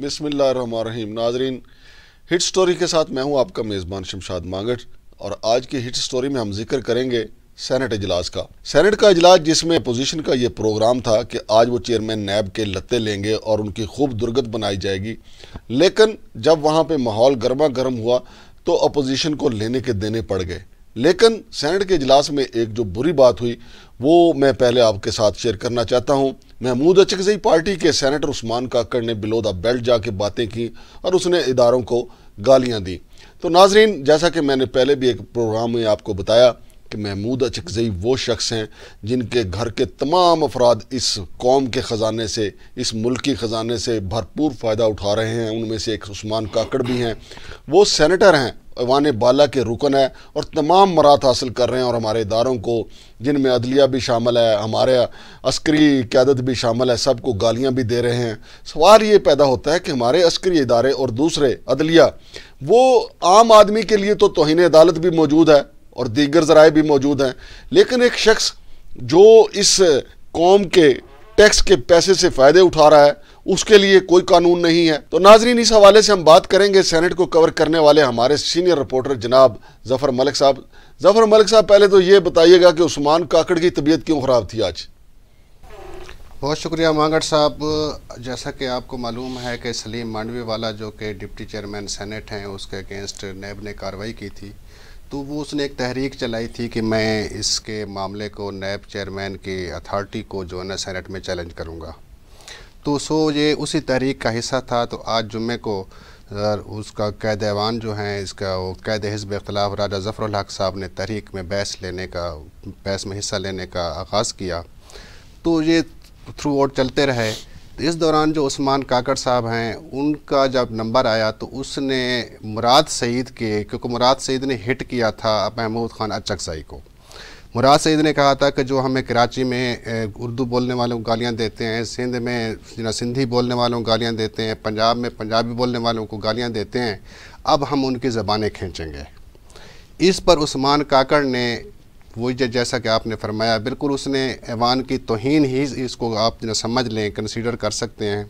बिसमीम नाजरीन hit story के साथ मैं हूं आपका मेज़बान शमशाद मांगट और आज की हिट स्टोरी में हम जिक्र करेंगे सेनेट इजलास का सेनेट का इजलास जिसमें अपोजिशन का ये प्रोग्राम था कि आज वो चेयरमैन नैब के लत्ते लेंगे और उनकी खूब दुर्गत बनाई जाएगी लेकिन जब वहाँ पर माहौल गर्मा गर्म हुआ तो अपोजिशन को लेने के देने पड़ गए लेकिन सेनेट के इजलास में एक जो बुरी बात हुई वो मैं पहले आपके साथ शेयर करना चाहता हूँ महमूद अचकजई पार्टी के सैनेटर उस्मान काकड़ ने बिलो द बेल्ट जाके बातें की और उसने इदारों को गालियाँ दी तो नाजरीन जैसा कि मैंने पहले भी एक प्रोग्राम में आपको बताया कि महमूद अचकजई वो शख्स हैं जिनके घर के तमाम अफराद इस कौम के ख़जाने से इस मुल्क की ख़जाने से भरपूर फ़ायदा उठा रहे हैं उनमें से एक उस्मान काकड़ भी हैं वो सेनेटर हैं ऐवान बाला के रुकन है और तमाम मरात हासिल कर रहे हैं और हमारे इदारों को जिनमें अदलिया भी शामिल है हमारे अस्करी क्यादत भी शामिल है सबको गालियाँ भी दे रहे हैं सवाल ये पैदा होता है कि हमारे अस्करी इदारे और दूसरे अदलिया वो आम आदमी के लिए तो तोहन अदालत भी मौजूद है और दीगर ज़राए भी मौजूद हैं लेकिन एक शख्स जो इस कौम के टैक्स के पैसे से फ़ायदे उठा रहा है उसके लिए कोई कानून नहीं है तो नाजरीन इस हवाले से हम बात करेंगे सेनेट को कवर करने वाले हमारे सीनियर रिपोर्टर जनाब जफर मलिक साहब जफर मलिक साहब पहले तो ये बताइएगा कि उस्मान काकड़ की तबीयत क्यों ख़राब थी आज बहुत शुक्रिया मांगड़ साहब जैसा कि आपको मालूम है कि सलीम मांडवी वाला जो कि डिप्टी चेयरमैन सेनेट हैं उसके अगेंस्ट नैब ने कार्रवाई की थी तो वो उसने एक तहरीक चलाई थी कि मैं इसके मामले को नैब चेयरमैन की अथॉरिटी को जो है ना सेनेट में चैलेंज करूँगा तो सो ये उसी तहरीक का हिस्सा था तो आज जुम्मे को उसका कैद ऐवान जो हैं इसका वो कैद हिजब खिलाफ राजा ज़फ़र हक साहब ने तहरीक में बहस लेने का बहस में हिस्सा लेने का आगाज़ किया तो ये थ्रू आउट चलते रहे तो इस दौरान जो उस्मान काकड़ साहब हैं उनका जब नंबर आया तो उसने मुराद सईद के क्योंकि मुराद सईद ने हिट किया था महमूद ख़ान अचकसाई को मुराद सईद ने कहा था कि जो हमें कराची में उर्दू बोलने वालों को गालियाँ देते हैं सिंध में जना सिंधी बोलने वालों को गालियाँ देते हैं पंजाब में पंजाबी बोलने वालों को गालियाँ देते हैं अब हम उनकी ज़बानें खींचेंगे इस पर उस्मान काकड़ ने वो जैसा कि आपने फरमाया बिल्कुल उसने ऐवान की तोहन ही इसको आप जना समझ लें कंसिडर कर सकते हैं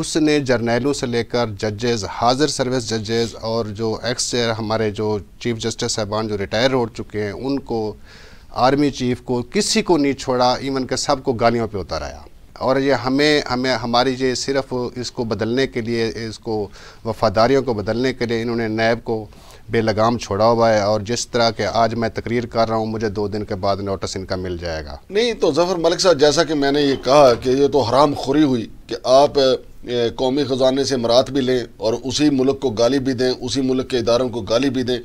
उसने जर्नैलों से लेकर जजेस हाजिर सर्विस जजेस और जो एक्स हमारे जो चीफ जस्टिस साहबान जो रिटायर हो चुके हैं उनको आर्मी चीफ को किसी को नहीं छोड़ा इवन के सब को गालियों पे आया और ये हमें हमें हमारी ये सिर्फ इसको बदलने के लिए इसको वफादारियों को बदलने के लिए इन्होंने नैब को बेलगाम छोड़ा हुआ है और जिस तरह के आज मैं तकरीर कर रहा हूँ मुझे दो दिन के बाद नोटिस इनका मिल जाएगा नहीं तो जफर मलिक साहब जैसा कि मैंने ये कहा कि ये तो हराम खुरी हुई कि आप कौमी ख़जाने से मरात भी लें और उसी मुल्क को गाली भी दें उसी मुल्क के इदारों को गाली भी दें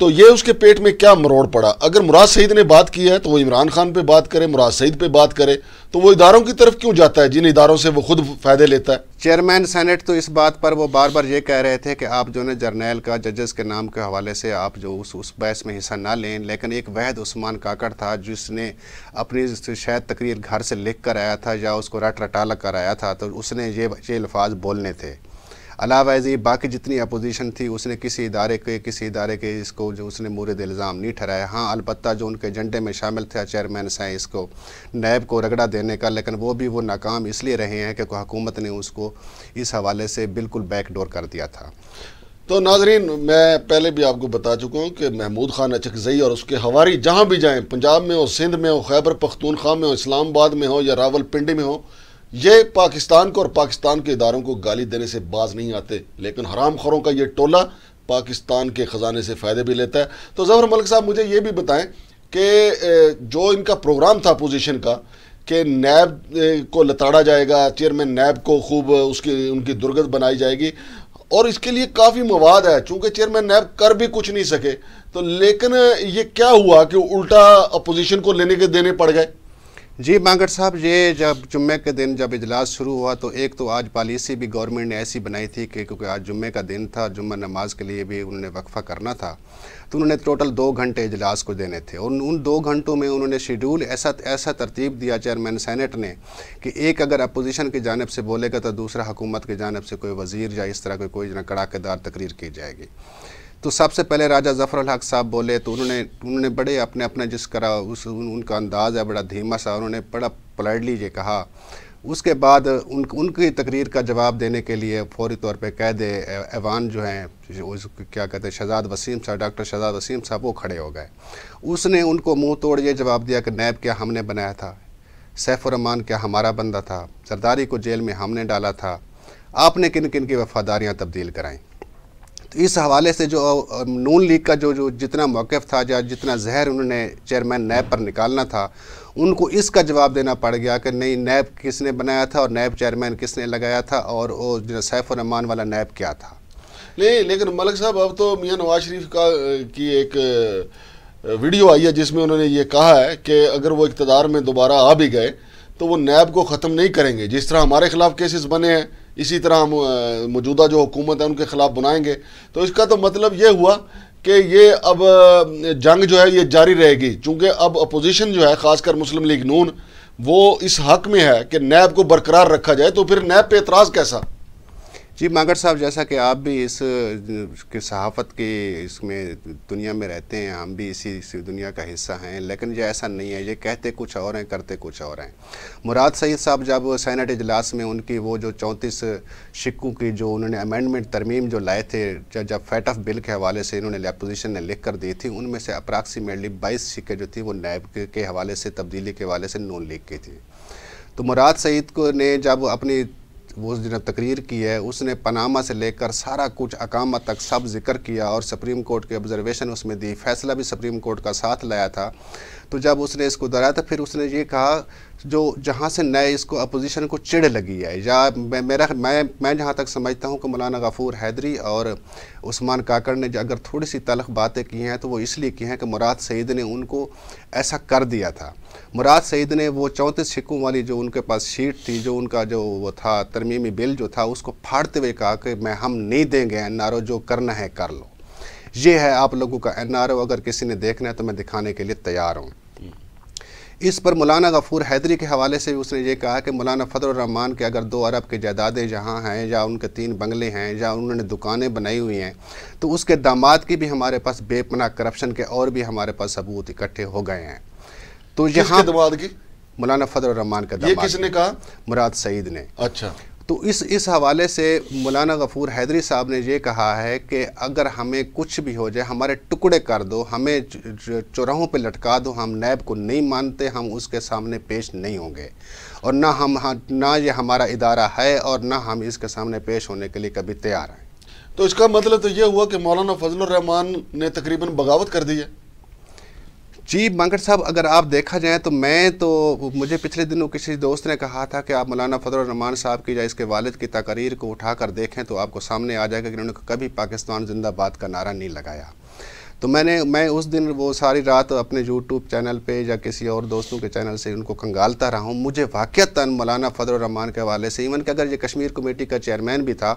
तो ये उसके पेट में क्या मरोड़ पड़ा अगर मुराद सईद ने बात की है तो वो इमरान खान पर बात करे मुराद सईद पर बात करे तो वो इदारों की तरफ क्यों जाता है जिन इदारों से वो खुद फ़ायदे लेता है चेयरमैन सेनेट तो इस बात पर वो बार बार ये कह रहे थे कि आप जो है जर्नैल का जजेस के नाम के हवाले से आप जो उस उस बहस में हिस्सा ना लें लेकिन एक वहद उस्मान काकड़ था जिसने अपनी शायद तकरीर घर से लिख कर आया था या उसको रट रटा लग कर आया था तो उसने ये ये अल्फाज बोलने थे अलावा ये बाकी जितनी अपोजिशन थी उसने किसी इदारे के किसी इदारे के इसको जो उसने मुरद इल्ज़ाम नहीं ठहराया हाँ अलबत् जो उनके एजेंडे में शामिल था चेयरमैन साइंस को नैब को रगड़ा देने का लेकिन वो भी वो नाकाम इसलिए रहे हैं क्योंकि हुकूमत ने उसको इस हवाले से बिल्कुल बैकडोर कर दिया था तो नाजरीन मैं पहले भी आपको बता चुका हूँ कि महमूद खान अचकजई और उसके हवारी जहाँ भी जाएँ पंजाब में हो सिंध में हो खैबर पख्तूनख्वा में हो इस्लामाबाद में हो या रावलपिंडी में हो ये पाकिस्तान को और पाकिस्तान के इदारों को गाली देने से बाज नहीं आते लेकिन हराम खोरों का ये टोला पाकिस्तान के ख़जाने से फ़ायदे भी लेता है तो जफर मलिक साहब मुझे ये भी बताएं कि जो इनका प्रोग्राम था अपोजिशन का कि नैब को लताड़ा जाएगा चेयरमैन नैब को खूब उसकी उनकी दुर्गत बनाई जाएगी और इसके लिए काफ़ी मवाद है चूँकि चेयरमैन नैब कर भी कुछ नहीं सके तो लेकिन ये क्या हुआ कि उल्टा अपोजिशन को लेने के देने पड़ गए जी मांगड़ साहब ये जब जुम्मे के दिन जब इजलास शुरू हुआ तो एक तो आज पॉलिसी भी गवर्नमेंट ने ऐसी बनाई थी कि क्योंकि आज जुम्मे का दिन था जुम्मा नमाज के लिए भी उन्होंने वक्फ़ा करना था तो उन्होंने टोटल दो घंटे इजलास को देने थे और उन दो घंटों में उन्होंने शेड्यूल ऐसा ऐसा तरतीब दिया चेयरमैन सैनट ने कि एक अगर अपोजिशन की जानब से बोलेगा तो दूसरा हुकूमत की जानब से कोई वज़ीर या इस तरह कोई कोई ना कड़ाकेदार तकरीर की जाएगी तो सबसे पहले राजा जफर हक साहब बोले तो उन्होंने उन्होंने बड़े अपने अपने जिस करा उस उन, उनका अंदाज़ है बड़ा धीमा सा उन्होंने बड़ा पलाइडली ये कहा उसके बाद उन उनकी तकरीर का जवाब देने के लिए फौरी तौर पे कैद ऐवान जो हैं क्या कहते हैं शहजाद वसीम साहब डॉक्टर शहजाद वसीम साहब वो खड़े हो गए उसने उनको मुंह तोड़ ये जवाब दिया कि नैब क्या हमने बनाया था सैफुररहमान क्या हमारा बंदा था सरदारी को जेल में हमने डाला था आपने किन किन की वफ़ादारियाँ तब्दील कराएं तो इस हवाले से जो नून लीग का जो जो जितना मौक़ था या जितना जहर उन्होंने चेयरमैन नैब पर निकालना था उनको इसका जवाब देना पड़ गया कि नहीं नैब किसने बनाया था और नैब चेयरमैन किसने लगाया था और वो जो सैफुररहमान वाला नैब क्या था नहीं लेकिन मलिक साहब अब तो मियाँ नवाज शरीफ का की एक वीडियो आई है जिसमें उन्होंने ये कहा है कि अगर वो इकतदार में दोबारा आ भी गए तो वो नैब को ख़त्म नहीं करेंगे जिस तरह हमारे खिलाफ केसेस बने हैं इसी तरह हम मौजूदा जो हुकूमत है उनके ख़िलाफ़ बनाएंगे तो इसका तो मतलब ये हुआ कि ये अब जंग जो है ये जारी रहेगी चूँकि अब अपोजिशन जो है ख़ासकर मुस्लिम लीग नून वो इस हक में है कि नैब को बरकरार रखा जाए तो फिर नैब पर एतराज़ कैसा जी मागर साहब जैसा कि आप भी इस के सहाफ़त के इसमें दुनिया में रहते हैं हम भी इसी इसी दुनिया का हिस्सा हैं लेकिन ये ऐसा नहीं है ये कहते कुछ और हैं करते कुछ और हैं मुराद सईद साहब जब सैनट इजलास में उनकी वो जो चौंतीस शिक्कों की जो उन्होंने अमेंडमेंट तरमीम जो लाए थे जब जब फैट ऑफ बिल के हवाले से इन्होंने अपोजिशन ने लिख कर दी थी उनमें से अप्रॉक्सीमेटली बाईस सिक्के जो थी वो नैब के हवाले से तब्दीली के हवाले से नॉन लीग की थी तो मुराद सईद को ने जब अपनी वो जिन्हें तकरीर की है उसने पनामा से लेकर सारा कुछ अकामा तक सब जिक्र किया और सुप्रीम कोर्ट के ऑब्जर्वेशन उसमें दी फैसला भी सुप्रीम कोर्ट का साथ लाया था तो जब उसने इसको दोहराया तो फिर उसने ये कहा जो जहाँ से नए इसको अपोजिशन को चिड़ लगी है या मैं मेरा मैं मैं जहाँ तक समझता हूँ कि मौलाना गफूर हैदरी और उस्मान काकड़ ने अगर थोड़ी सी तलख बातें की हैं तो वो इसलिए की हैं कि मुराद सईद ने उनको ऐसा कर दिया था मुराद सईद ने वो चौंतीस शिकों वाली जो उनके पास शीट थी जो उनका जो वो था तरमीमी बिल जो था उसको फाड़ते हुए कहा कि मैं हम नहीं देंगे एन जो करना है कर लो ये है आप लोगों का एन अगर किसी ने देखना है तो मैं दिखाने के लिए तैयार हूँ इस पर मौलाना गफूर हैदरी के हवाले से भी उसने ये कहा कि मौलाना फ़तरमान के अगर दो अरब के जायदादें जहाँ हैं या उनके तीन बंगले हैं या उन्होंने दुकानें बनाई हुई हैं तो उसके दामाद की भी हमारे पास बेपना करप्शन के और भी हमारे पास सबूत इकट्ठे हो गए हैं तो यहाँ दामाद की मौलाना फ़तरमान का दामाद किसने कहा मुराद सईद ने अच्छा तो इस इस हवाले से मौलाना गफ़ूर हैदरी साहब ने ये कहा है कि अगर हमें कुछ भी हो जाए हमारे टुकड़े कर दो हमें चौराहों पे लटका दो हम नैब को नहीं मानते हम उसके सामने पेश नहीं होंगे और ना हम हाँ, ना ये हमारा इदारा है और ना हम इसके सामने पेश होने के लिए कभी तैयार हैं तो इसका मतलब तो ये हुआ कि मौलाना फजल रहमान ने तकरीबन बगावत कर दी है जी मांकड़ साहब अगर आप देखा जाए तो मैं तो मुझे पिछले दिनों किसी दोस्त ने कहा था कि आप मौलाना फजलरहमान साहब की या इसके वालिद की तकरीर को उठाकर देखें तो आपको सामने आ जाएगा कि उन्होंने कभी पाकिस्तान जिंदाबाद का नारा नहीं लगाया तो मैंने मैं उस दिन वो सारी रात अपने यूट्यूब चैनल पे या किसी और दोस्तों के चैनल से उनको कंगालता रहा हूँ मुझे वाक़ता मौलाना फ़जल रहमान के हवाले से इवन कि अगर ये कश्मीर कमेटी का चेयरमैन भी था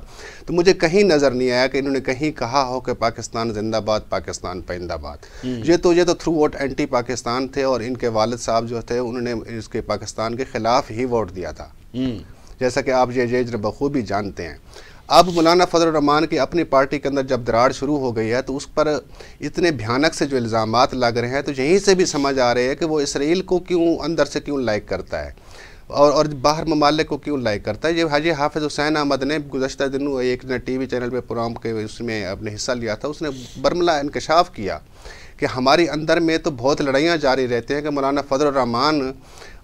तो मुझे कहीं नज़र नहीं आया कि इन्होंने कहीं कहा हो कि पाकिस्तान जिंदाबाद पाकिस्तान पैंदाबाद हम्म। ये तो ये तो थ्रू वोट एंटी पाकिस्तान थे और इनके वालद साहब जो थे उन्होंने इसके पाकिस्तान के ख़िलाफ़ ही वोट दिया था हम्म। जैसा कि आप ये जेज बखूबी जानते हैं अब मौलाना फजलरहमान की अपनी पार्टी के अंदर जब दरार शुरू हो गई है तो उस पर इतने भयानक से जो इल्ज़ाम लग रहे हैं तो यहीं से भी समझ आ रहे हैं कि वो इसराइल को क्यों अंदर से क्यों लाइक करता है और और बाहर ममालिक को क्यों लाइक करता है ये हाजी हाफिज़ हुसैन अहमद ने गुजशत दिनों एक ने टी वी चैनल पर प्रोग्राम के उसमें अपने हिस्सा लिया था उसने बर्मला इनकशाफ किया कि हमारे अंदर में तो बहुत लड़ाइयाँ जारी रहती हैं कि मौलाना फजल रहमान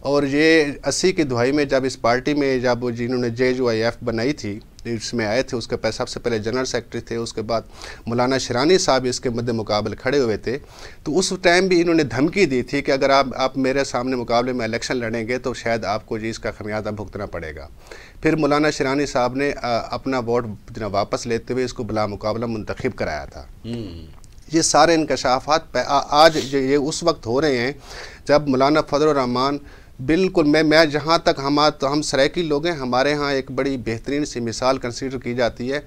और ये अस्सी की दुहाई में जब इस पार्टी में जब जिन्होंने जे यू आई एफ बनाई थी इसमें आए थे उसके पैसा सबसे पहले जनरल सेक्रेटरी थे उसके बाद मौलाना शरानी साहब इसके मद्द मुकाबल खड़े हुए थे तो उस टाइम भी इन्होंने धमकी दी थी कि अगर आप आप मेरे सामने मुकाबले में इलेक्शन लड़ेंगे तो शायद आपको जी इसका खमियाजा भुगतना पड़ेगा फिर मौलाना शरानी साहब ने आ, अपना वोट वापस लेते हुए इसको बला मुकाबला मुंतखब कराया था हम्म। ये सारे इनकशाफात आज ये उस वक्त हो रहे हैं जब मौलाना फजल रहमान बिल्कुल मैं मैं जहाँ तक हम तो हम सराकी लोग हैं हमारे यहाँ एक बड़ी बेहतरीन सी मिसाल कंसिडर की जाती है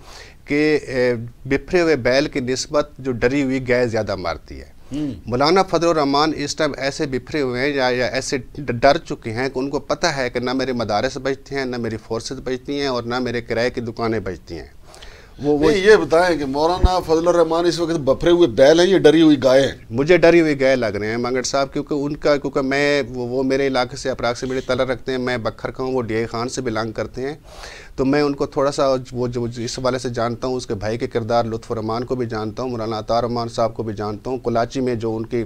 कि बिफरे हुए बैल की नस्बत जो डरी हुई गाय ज़्यादा मारती है हम्म। मौलाना फजलरहमान इस टाइम ऐसे बिफरे हुए हैं या, या ऐसे डर चुके हैं कि उनको पता है कि ना मेरे मदारस बजते हैं ना मेरी फोर्सेज बजती हैं और ना मेरे किराए की दुकानें बजती हैं वो वो ये बताएं कि मौलाना फजल रहमान इस वक्त बफरे हुए बैल हैं ये डरी हुई गाय हैं मुझे डरी हुई गाय लग रहे हैं मंगट साहब क्योंकि उनका क्योंकि मैं वो, वो मेरे इलाके से अपराग से मेरे तला रखते हैं मैं बखर का हूँ वो डी खान से बिलोंग करते हैं तो मैं उनको थोड़ा सा वो जो इस वाले से जानता हूँ उसके भाई के किरदार लुत्फ़रमान को भी जानता हूँ मौलाना अतार रहमान साहब को भी जानता हूँ कलाची में जो उनकी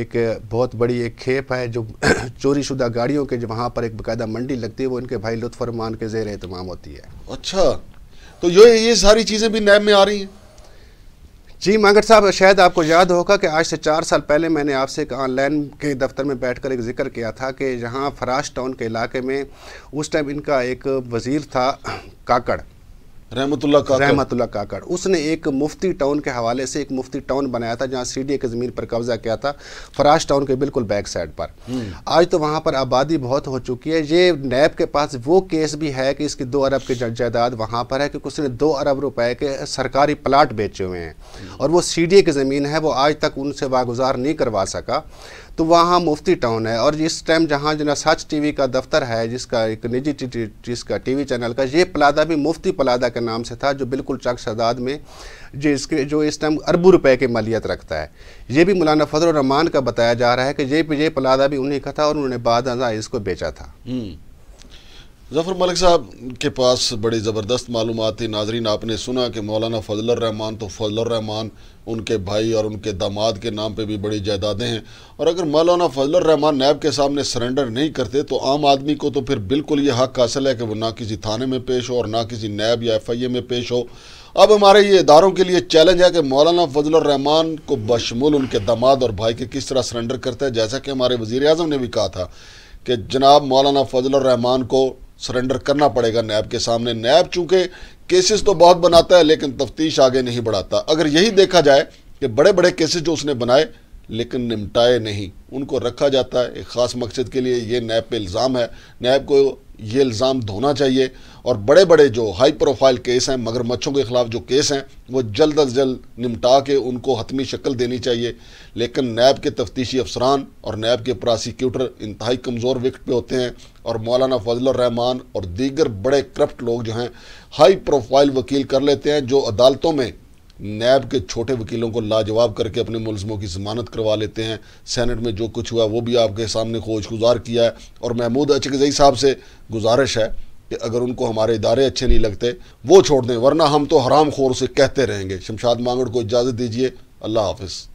एक बहुत बड़ी एक खेप है जो चोरी शुदा गाड़ियों के जो वहाँ पर एक बाकायदा मंडी लगती है वो इनके भाई लुत्फ़रमान के जेर अहतमाम होती है अच्छा तो ये ये सारी चीज़ें भी नैब में आ रही हैं जी मांगट साहब शायद आपको याद होगा कि आज से चार साल पहले मैंने आपसे एक ऑनलाइन के दफ्तर में बैठकर एक जिक्र किया था कि जहाँ फराश टाउन के इलाके में उस टाइम इनका एक वज़ीर था काकड़ रहमतुल्ला काकड़ रहमतुल्ला काकड़ उसने एक मुफ्ती टाउन के हवाले से एक मुफ्ती टाउन बनाया था जहाँ सी डी ए की ज़मीन पर कब्ज़ा किया था फराज टाउन के बिल्कुल बैक साइड पर हम्म। आज तो वहाँ पर आबादी बहुत हो चुकी है ये नैब के पास वो केस भी है कि इसकी दो अरब की जायदाद वहाँ पर है क्योंकि उसने दो अरब रुपए के सरकारी प्लाट बेचे हुए हैं हम्म। और वो सी डी ए की ज़मीन है वो आज तक उनसे वागुजार नहीं करवा सका तो वहाँ मुफ्ती टाउन है और इस टाइम जहाँ जो ना सच टीवी का दफ्तर है जिसका एक निजी जिसका टीवी चैनल का ये प्लादा भी मुफ्ती पलादा के नाम से था जो बिल्कुल चक शदाद में जो इसके जो इस टाइम अरबों रुपए की मालियत रखता है ये भी मौलाना फजल रहमान का बताया जा रहा है कि ये ये पलादा भी उन्हीं का था और उन्होंने बाद इसको बेचा था हम्म। जफर मलिक साहब के पास बड़ी ज़बरदस्त मालूम थी नाजरीन आपने सुना कि मौलाना फजलरहमान तो फजलरहमान उनके भाई और उनके दामाद के नाम पे भी बड़ी जायदादें हैं और अगर मौलाना फजलरहमान नैब के सामने सरेंडर नहीं करते तो आम आदमी को तो फिर बिल्कुल ये हक हासिल है कि वो ना किसी थाने में पेश हो और ना किसी नैब या एफ आई ए में पेश हो अब हमारे ये इदारों के लिए चैलेंज है कि मौलाना फजलरहमान को बशमूल उनके दामाद और भाई के किस तरह सरेंडर करता है जैसा कि हमारे वज़ी अजम ने भी कहा था कि जनाब मौलाना फजलरहमान को सरेंडर करना पड़ेगा नैब के सामने नैब चूंकि केसेस तो बहुत बनाता है लेकिन तफ्तीश आगे नहीं बढ़ाता अगर यही देखा जाए कि बड़े बड़े केसेस जो उसने बनाए लेकिन निमटाए नहीं उनको रखा जाता है एक ख़ास मकसद के लिए ये नैब पे इल्ज़ाम है नैब को ये इल्ज़ाम धोना चाहिए और बड़े बड़े जो हाई प्रोफाइल केस हैं मगरमच्छों के ख़िलाफ़ जो केस हैं वो जल्द अज जल्द निमटा के उनको हतमी शक्ल देनी चाहिए लेकिन नैब के तफ्तीशी अफसरान और नैब के प्रोसिक्यूटर इंतहाई कमज़ोर विकट पे होते हैं और मौलाना फजलरहमान और दीगर बड़े करप्ट लोग जो हैं हाई प्रोफाइल वकील कर लेते हैं जो अदालतों में नैब के छोटे वकीलों को लाजवाब करके अपने मुलजमों की जमानत करवा लेते हैं सैनट में जो कुछ हुआ वो भी आपके सामने खोज गुजार किया है और महमूद अचगजई साहब से गुजारिश है कि अगर उनको हमारे इदारे अच्छे नहीं लगते वो छोड़ दें वरना हम तो हराम खोर से कहते रहेंगे शमशाद मांगड़ को इजाज़त दीजिए अल्लाह हाफिज़